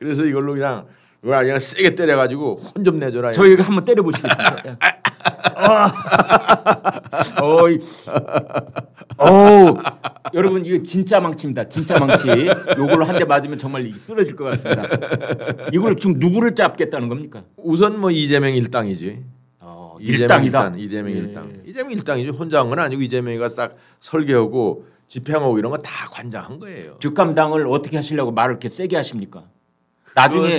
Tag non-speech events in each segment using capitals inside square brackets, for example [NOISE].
그래서 이걸로 그냥 그걸 그냥 세게 때려가지고 혼 좀 내줘라. 저희가 한번 때려보시겠습니다. 아. 예. 아. 어우 여러분 이거 진짜 망치입니다. 진짜 망치. 이걸로한대 맞으면 정말 쓰러질 것 같습니다. 이걸 지금 누구를 잡겠다는 겁니까? 우선 뭐 아, 이재명 일당이지. 어, 이재명 일당. 이재명 예. 일당. 이재명 일당이지. 혼자 한 건 아니고 이재명이가 딱 설계하고 집행하고 이런 거 다 관장한 거예요. 즉감당을 어떻게 하시려고 말을 이렇게 세게 하십니까? 나중에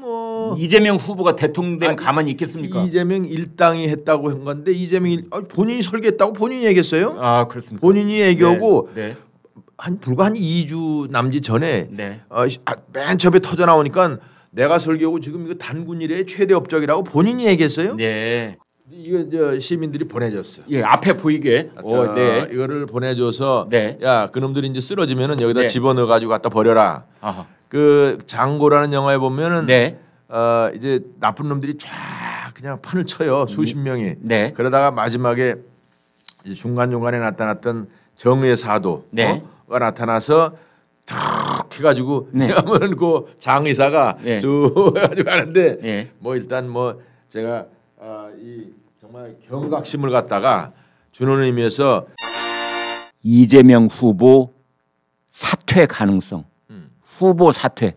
뭐 이재명 후보가 대통령 되면 가만히 있겠습니까? 이재명 일당이 했다고 한 건데 이재명 어, 본인이 설계했다고 본인이 얘기했어요? 아 그렇습니다. 본인이 네, 얘기하고 네, 네. 한 불과 한 2주 남짓 전에 네. 어, 아, 맨 처음에 터져 나오니까 내가 설계하고 지금 이거 단군 일의 최대 업적이라고 본인이 얘기했어요. 네. 이거 저 시민들이 보내줬어. 예, 앞에 보이게. 오, 어, 아, 네. 이거를 보내줘서 네. 야 그놈들이 이제 쓰러지면은 여기다 네. 집어넣어 가지고 갖다 버려라. 아하. 그 장고라는 영화에 보면은 네. 어, 이제 나쁜 놈들이 쫙 그냥 판을 쳐요 수십 명이. 네. 그러다가 마지막에 중간 중간에 나타났던 정의 의 사도가 네. 어? 나타나서 툭 해가지고 네. 하면 [LAUGHS] 그 장의사가 네. 쭉 해가지고 하는데 네. 뭐 일단 뭐 제가 아, 이 정말 경각심을 갖다가 주는 의미에서 이재명 후보 사퇴 가능성 후보 사퇴.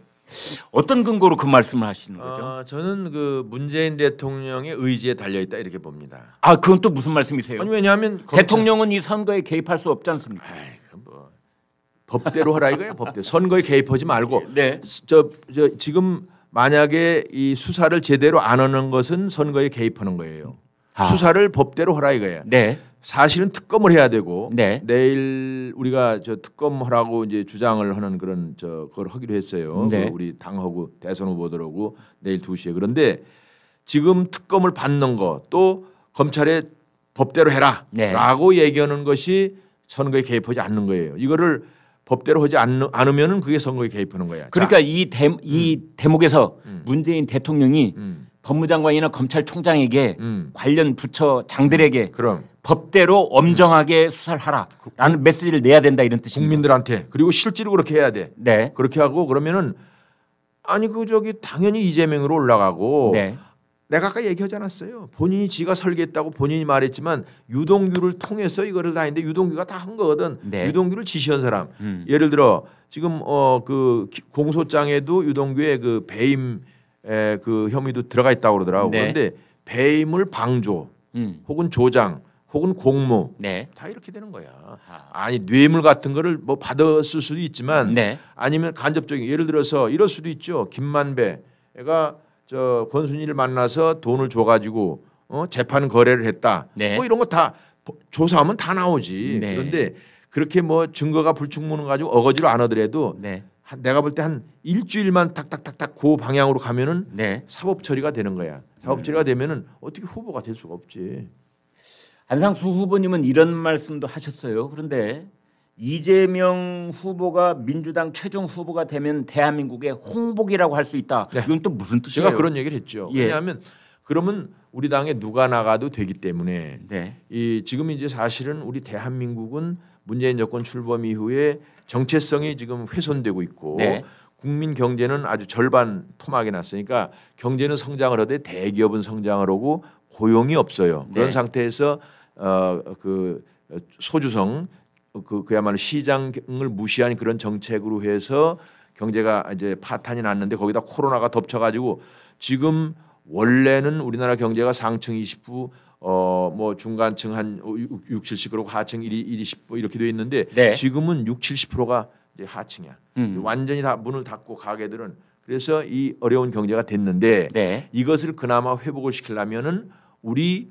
어떤 근거로 그 말씀을 하시는 거죠? 아, 저는 그 문재인 대통령의 의지에 달려 있다 이렇게 봅니다. 아, 그건 또 무슨 말씀이세요? 아니 왜냐하면 대통령은 검찰... 이 선거에 개입할 수 없지 않습니까? 에이, 뭐 법대로 하라 이거예요. 법대 선거에 개입하지 말고. 네. 저, 저 지금 만약에 이 수사를 제대로 안 하는 것은 선거에 개입하는 거예요. 아. 수사를 법대로 하라 이거예요. 네. 사실은 특검을 해야 되고 네. 내일 우리가 저 특검하라고 이제 주장을 하는 그런 저 그걸 하기로 했어요. 그 네. 우리 당하고 대선 후보들하고 내일 2시에 그런데 지금 특검을 받는 거 또검찰에 법대로 해라 네. 라고 얘기하는 것이 선거에 개입하지 않는 거예요. 이거를 법대로 하지 않으면 그게 선거에 개입하는 거야. 그러니까 이, 대, 이 음. 대목에서 음. 문재인 대통령이 음. 법무장관이나 검찰총장에게 음. 관련 부처 장들에게 그럼. 법대로 음. 엄정하게 음. 수사를 하라라는 메시지를 내야 된다 이런 뜻입니다. 국민들한테 그리고 실제로 그렇게 해야 돼. 네. 그렇게 하고 그러면은 아니 그 저기 당연히 이재명으로 올라가고 네. 내가 아까 얘기하지 않았어요. 본인이 지가 설계했다고 본인이 말했지만 유동규를 통해서 이거를 다 했는데 유동규가 다 한 거거든. 네. 유동규를 지시한 사람. 음. 예를 들어 지금 어 그 공소장에도 유동규의 그 배임 에 그 혐의도 들어가 있다고 그러더라고. 네. 그런데 배임을 방조 음. 혹은 조장 혹은 공모 네. 다 이렇게 되는 거야. 아니 뇌물 같은 거를 뭐 받았을 수도 있지만 네. 아니면 간접적인 예를 들어서 이럴 수도 있죠. 김만배가 애저권순일를 만나서 돈을 줘가지고 어 재판 거래를 했다. 네. 뭐 이런 거 다 조사하면 다 나오지. 네. 그런데 그렇게 뭐 증거가 불충분해 가지고 어거지로 안 하더라도 네. 내가 볼 때 한 일주일만 탁탁탁탁 그 방향으로 가면은 네. 사법 처리가 되는 거야. 사법 음. 처리가 되면은 어떻게 후보가 될 수가 없지. 안상수 후보님은 이런 말씀도 하셨어요. 그런데 이재명 후보가 민주당 최종 후보가 되면 대한민국의 홍복이라고 할 수 있다. 네. 이건 또 무슨 뜻이에요? 제가 그런 얘기를 했죠. 예. 왜냐하면 그러면 우리 당에 누가 나가도 되기 때문에 네. 이 지금 이제 사실은 우리 대한민국은 문재인 정권 출범 이후에 정체성이 지금 훼손되고 있고 네. 국민 경제는 아주 절반 토막이 났으니까 경제는 성장을 하되 대기업은 성장을 하고 고용이 없어요. 그런 네. 상태에서 어그 소주성 그 그야말로 시장을 무시한 그런 정책으로 해서 경제가 이제 파탄이 났는데 거기다 코로나가 덮쳐가지고 지금 원래는 우리나라 경제가 상층 20% 어뭐 중간층 한 6, 70 그리고 하층 1, 20% 이렇게 돼 있는데 네. 지금은 6, 70%가 이제 하층이야. 음. 완전히 다 문을 닫고 가게들은 그래서 이 어려운 경제가 됐는데 네. 이것을 그나마 회복을 시키려면은 우리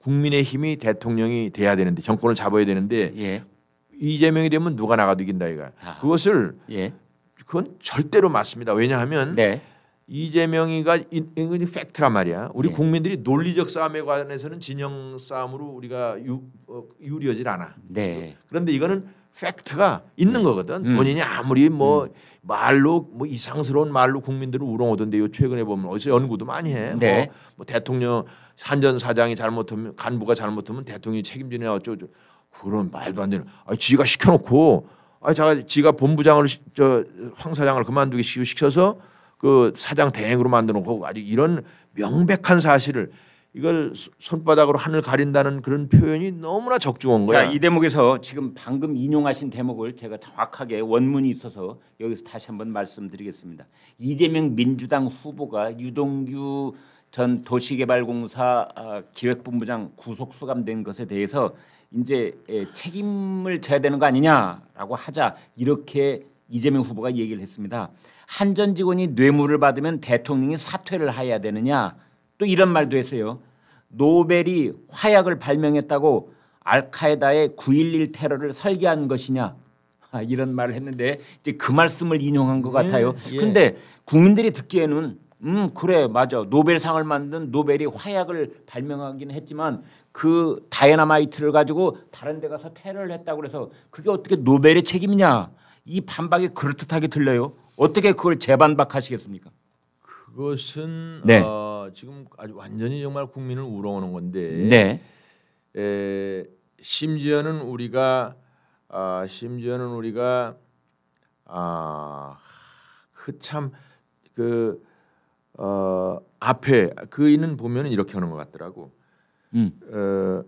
국민의힘이 대통령이 돼야 되는데 정권을 잡아야 되는데 예. 이재명이 되면 누가 나가도 이긴다 이가 아. 그것을 예. 그건 절대로 맞습니다. 왜냐하면 네. 이재명이가 이건 팩트란 말이야. 우리 예. 국민들이 논리적 싸움에 관해서는 진영 싸움으로 우리가 유, 어, 유리하질 않아. 네. 그렇죠? 그런데 이거는 팩트가 있는 음. 거거든. 음. 본인이 아무리 뭐 음. 말로 뭐 이상스러운 말로 국민들을 우롱하던데요. 최근에 보면 어디서 연구도 많이 해. 뭐 네. 뭐, 뭐, 대통령 산전 사장이 잘못하면 간부가 잘못하면 대통령이 책임지냐 어쩌고 그런 말도 안 되는. 아, 지가 시켜놓고 아, 자가 지가 본부장을 저 황 사장을 그만두게 시켜서 그 사장 대행으로 만들어 놓고 아주 이런 명백한 사실을 이걸 손바닥으로 하늘 가린다는 그런 표현이 너무나 적중한 거야. 자, 이 대목에서 지금 방금 인용하신 대목을 제가 정확하게 원문이 있어서 여기서 다시 한번 말씀드리겠습니다. 이재명 민주당 후보가 유동규 전 도시개발공사 아, 기획본부장 구속 수감된 것에 대해서 이제 책임을 져야 되는 거 아니냐라고 하자 이렇게 이재명 후보가 얘기를 했습니다. 한 전 직원이 뇌물을 받으면 대통령이 사퇴를 해야 되느냐 또 이런 말도 했어요. 노벨이 화약을 발명했다고 알카에다의 9.11 테러를 설계한 것이냐 아, 이런 말을 했는데 이제 그 말씀을 인용한 것 같아요. 그런데 음, 예. 국민들이 듣기에는 음 그래 맞아 노벨상을 만든 노벨이 화약을 발명하기는 했지만 그 다이나마이트를 가지고 다른 데 가서 테러를 했다고 해서 그게 어떻게 노벨의 책임이냐 이 반박이 그럴듯하게 들려요. 어떻게 그걸 재반박하시겠습니까? 그것은 네. 어, 지금 아주 완전히 정말 국민을 우러오는 건데. 네. 에, 심지어는 우리가 아, 심지어는 우리가 아그참그 그, 어, 앞에 그있는 보면은 이렇게 하는 것 같더라고. 음. 어,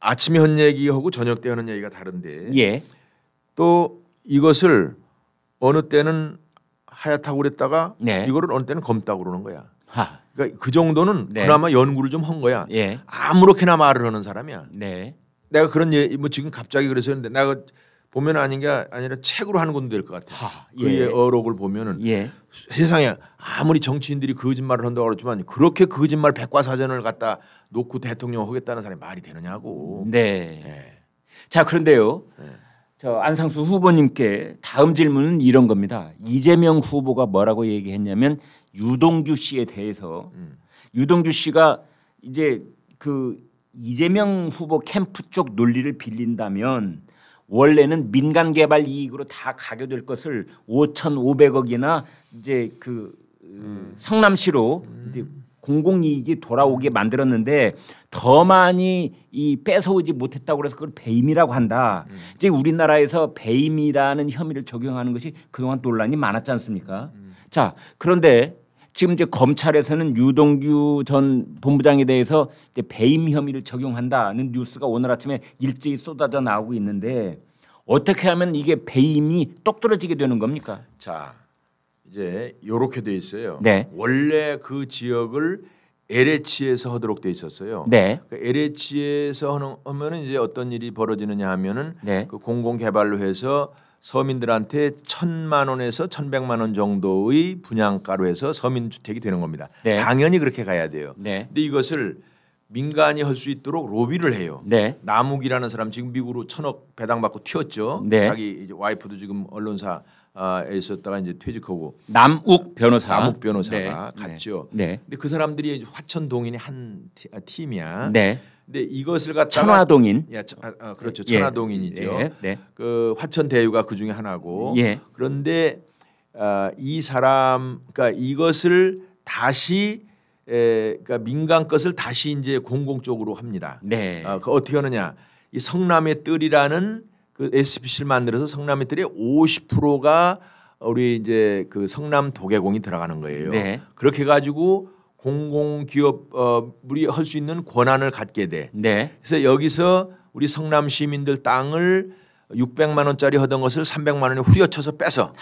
아침에 한 얘기하고 저녁 때 하는 얘기가 다른데. 예. 또 이것을 어느 때는 하얗다고 그랬다가 네. 이거를 어느 때는 검다고 그러는 거야. 하. 그러니까 그 정도는 네. 그나마 연구를 좀 한 거야. 예. 아무렇게나 말을 하는 사람이야. 네. 내가 그런 예, 뭐 지금 갑자기 그랬었는데 내가 보면 아닌 게 아니라 책으로 하는 건될것 같아. 하, 예. 그의 어록을 보면은 예. 세상에 아무리 정치인들이 거짓말을 한다고 그러지만 그렇게 거짓말 백과사전을 갖다 놓고 대통령 하겠다는 사람이 말이 되느냐고. 네. 네. 자 그런데요. 네. 저 안상수 후보님께 다음 질문은 이런 겁니다. 이재명 후보가 뭐라고 얘기했냐면 유동규 씨에 대해서 음. 유동규 씨가 이제 그 이재명 후보 캠프 쪽 논리를 빌린다면 원래는 민간 개발 이익으로 다 가게 될 것을 5,500억이나 이제 그 음. 음. 성남시로 음. 공공이익이 돌아오게 만들었는데 더 많이 이 뺏어오지 못했다고 그래서 그걸 배임이라고 한다. 음. 이 우리나라에서 배임이라는 혐의를 적용하는 것이 그동안 논란이 많았지 않습니까? 음. 자 그런데 지금 이제 검찰에서는 유동규 전 본부장에 대해서 이제 배임 혐의를 적용한다는 뉴스가 오늘 아침에 일제히 쏟아져 나오고 있는데 어떻게 하면 이게 배임이 똑 떨어지게 되는 겁니까? 자 이제 요렇게 돼 있어요. 네. 원래 그 지역을 LH에서 하도록 돼 있었어요. 네. 그 LH에서 하는 하면은 이제 어떤 일이 벌어지느냐 하면은 네. 그 공공 개발로 해서 서민들한테 천만 원에서 천백만 원 정도의 분양가로 해서 서민 주택이 되는 겁니다. 네. 당연히 그렇게 가야 돼요. 네. 근데 이것을 민간이 할 수 있도록 로비를 해요. 네. 남욱이라는 사람 지금 미국으로 천억 배당받고 튀었죠. 네. 자기 와이프도 지금 언론사 아에 있었다가 이제 퇴직하고 남욱 변호사 남욱 변호사가 네. 갔죠. 네. 네. 근데 그 사람들이 화천 동인의 한 아, 팀이야. 네. 근데 이것을 갖다가 천화동인. 예, 아, 아, 그렇죠. 예. 천화동인이죠. 예. 네. 그 화천 대유가 그 중에 하나고. 예. 그런데 아, 이 사람 그러니까 이것을 다시 에, 그러니까 민간 것을 다시 이제 공공 쪽으로 합니다. 네. 아, 그 어떻게 하느냐? 이 성남의 뜰이라는 그 SBC를 만들어서 성남 이들이 50%가 우리 이제 그 성남 도계공이 들어가는 거예요. 네. 그렇게 가지고 공공기업 어 우리 할 수 있는 권한을 갖게 돼. 네. 그래서 여기서 우리 성남 시민들 땅을 600만 원짜리 하던 것을 300만 원에 후려쳐서 빼서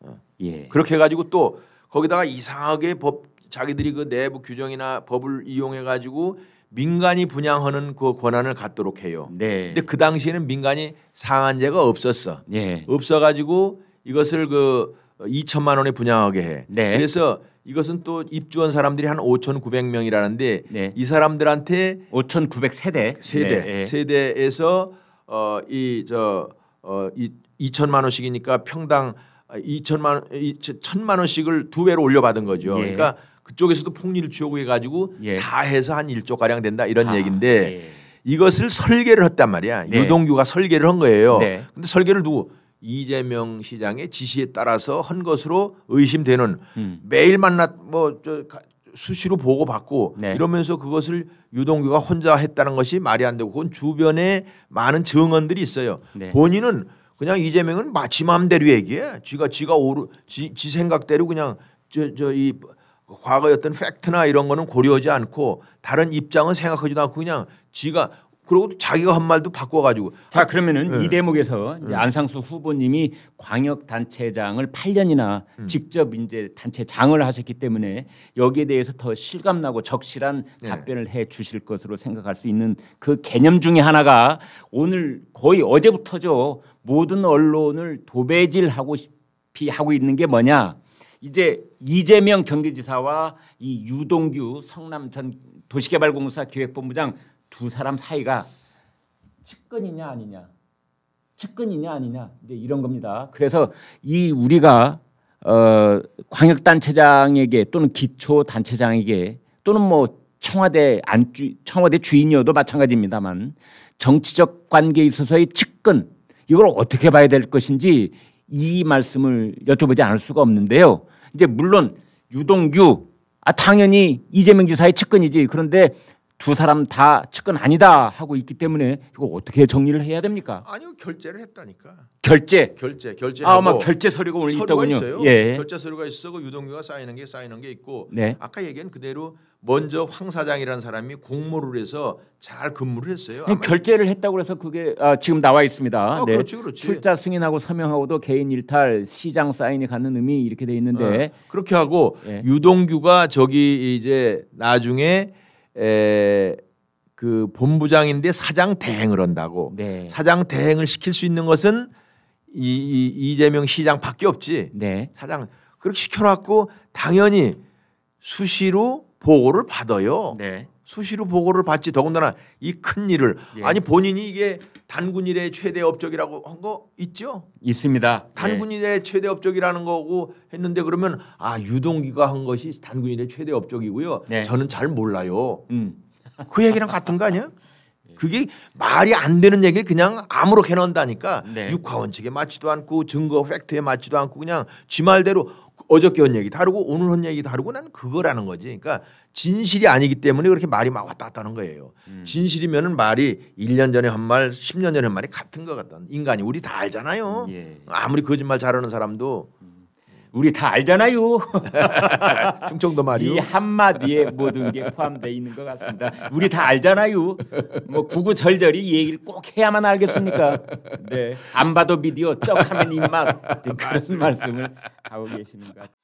어. 예. 그렇게 해가지고 또 거기다가 이상하게 법 자기들이 그 내부 규정이나 법을 이용해 가지고 민간이 분양하는 그 권한을 갖도록 해요. 네. 근데 그 당시에는 민간이 상한제가 없었어. 네. 없어가지고 이것을 그 2천만 원에 분양하게 해. 네. 그래서 이것은 또 입주한 사람들이 한 5,900명이라는데 네. 이 사람들한테 5,900 세대 세대 네. 예. 세대에서 어 이 저어이 어, 2천만 어, 원씩이니까 평당 2천만 아, 원, 1천만 원씩을 두 배로 올려받은 거죠. 예. 그러니까 그쪽에서도 폭리를 쥐어오게 가지고 예. 다 해서 한 1조 가량 된다 이런 아, 얘기인데 예. 이것을 설계를 했단 말이야. 네. 유동규가 설계를 한 거예요. 네. 근데 설계를 누구 이재명 시장의 지시에 따라서 한 것으로 의심되는 음. 매일 만나 뭐저 수시로 보고받고 네. 이러면서 그것을 유동규가 혼자 했다는 것이 말이 안 되고 그건 주변에 많은 증언들이 있어요. 네. 본인은 그냥 이재명은 마치 마음대로 얘기해. 지가 지가 오르 지, 지 생각대로 그냥 저저이 그 과거의 어떤 팩트나 이런 거는 고려하지 않고 다른 입장은 생각하지도 않고 그냥 지가 그리고 자기가 한 말도 바꿔가지고 자 그러면은 네. 이 대목에서 이제 예. 안상수 후보님이 광역 단체장을 8년이나 음. 직접 이제 단체장을 하셨기 때문에 여기에 대해서 더 실감나고 적실한 예. 답변을 해 주실 것으로 생각할 수 있는 그 개념 중에 하나가 오늘 거의 어제부터죠 모든 언론을 도배질하고 싶이 하고 있는 게 뭐냐 이제 이재명 경기지사와 이 유동규 성남 천 도시개발공사 기획본부장 두 사람 사이가 측근이냐 아니냐 측근이냐 아니냐 이제 이런 겁니다. 그래서 이 우리가 어 광역단체장에게 또는 기초단체장에게 또는 뭐 청와대 안주 청와대 주인이어도 마찬가지입니다만 정치적 관계에 있어서의 측근 이걸 어떻게 봐야 될 것인지 이 말씀을 여쭤보지 않을 수가 없는데요. 이제 물론 유동규 아 당연히 이재명 지사의 측근이지 그런데 두 사람 다 측근 아니다 하고 있기 때문에 이거 어떻게 정리를 해야 됩니까? 아니요 결제를 했다니까. 결제. 결제 결제. 아 아마 결제 서류가 오늘 있더군요. 있어요. 예. 결제 서류가 있어고 유동규가 쌓이는 게 쌓이는 게 있고 네. 아까 얘기한 그대로 먼저 황 사장이라는 사람이 공모를 해서 잘 근무를 했어요. 결제를 했다고 해서 그게 아, 지금 나와 있습니다. 어, 네. 그렇지, 그렇지. 출자 승인하고 서명하고도 개인 일탈 시장 사인이 갖는 의미 이렇게 돼 있는데 어, 그렇게 하고 예. 유동규가 저기 이제 나중에 에, 그 본부장인데 사장 대행을 한다고 네. 사장 대행을 시킬 수 있는 것은 이, 이 이재명 시장밖에 없지. 네. 사장 그렇게 시켜놨고 당연히 수시로 보고를 받아요. 네. 수시로 보고를 받지 더군다나 이 큰 일을 예. 아니 본인이 이게 단군 일의 최대 업적이라고 한 거 있죠? 있습니다. 단군 예. 일의 예. 최대 업적이라는 거고 했는데 그러면 아 유동기가 한 것이 단군 일의 최대 업적이고요. 네. 저는 잘 몰라요. 음. 그 얘기랑 같은 거 아니야? 그게 말이 안 되는 얘기를 그냥 아무렇게나 는다니까 네. 육화 원칙에 맞지도 않고 증거 팩트에 맞지도 않고 그냥 지 말대로 어저께 한 얘기 다르고 오늘 한 얘기 다르고 난 그거라는 거지. 그러니까 진실이 아니기 때문에 그렇게 말이 막 왔다 갔다 하는 거예요. 음. 진실이면은 말이 1년 전에 한 말, 10년 전에 한 말이 같은 것 같다. 인간이 우리 다 알잖아요. 예. 아무리 거짓말 잘하는 사람도 음. 우리 다 알잖아요. [LAUGHS] 충청도 말이요. 이 한마디에 모든 게 포함되어 있는 것 같습니다. 우리 다 알잖아요. 뭐구구절절히 얘기를 꼭 해야만 알겠습니까? 네. 안 봐도 미디어쩍 하면 입맛. [LAUGHS] 그런 말씀을 하고 계시는 것 같아요.